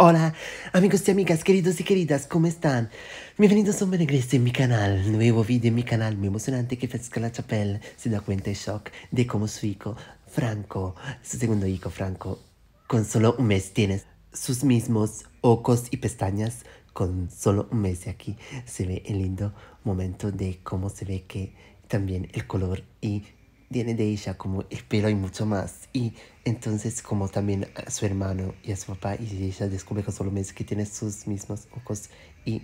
Hola, amigos y amigas, queridos y queridas, ¿cómo están? Bienvenidos a un video en mi canal, nuevo video en mi canal, muy emocionante que Fesca La Chapelle se da cuenta de shock de cómo su hijo, Franco, su segundo hijo, Franco, con solo un mes tiene sus mismos ojos y pestañas, con solo un mes de aquí se ve el lindo momento de cómo se ve que también el color y viene de ella como espero y mucho más. Y entonces como también a su hermano y a su papá y ella descubre que solo que tiene sus mismos ojos y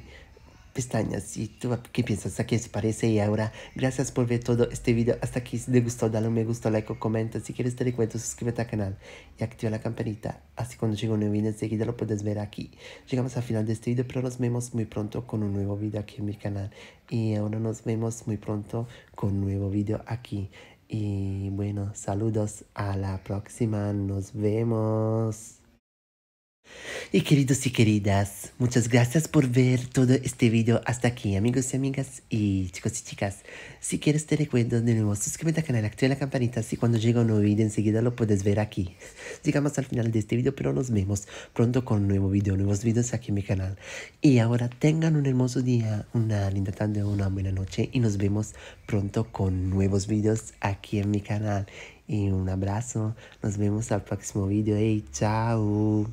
pestañas y tú qué piensas a quién se parece y ahora gracias por ver todo este video hasta aquí si te gustó dale un me gusta like o comenta si quieres te recuerdo suscríbete al canal y activa la campanita así cuando llegue un nuevo video enseguida lo puedes ver aquí llegamos al final de este video pero nos vemos muy pronto con un nuevo video aquí en mi canal y ahora nos vemos muy pronto con un nuevo video aquí y bueno, saludos a la próxima, nos vemos. Y queridos y queridas, muchas gracias por ver todo este video hasta aquí, amigos y amigas y chicos y chicas. Si quieres te recuerdo de nuevo, suscríbete al canal, activa la campanita, así cuando llega un nuevo video enseguida lo puedes ver aquí. Llegamos al final de este video, pero nos vemos pronto con un nuevo video, nuevos videos aquí en mi canal. Y ahora tengan un hermoso día, una linda tarde, una buena noche y nos vemos pronto con nuevos videos aquí en mi canal. Y un abrazo, nos vemos al próximo video hey, chao.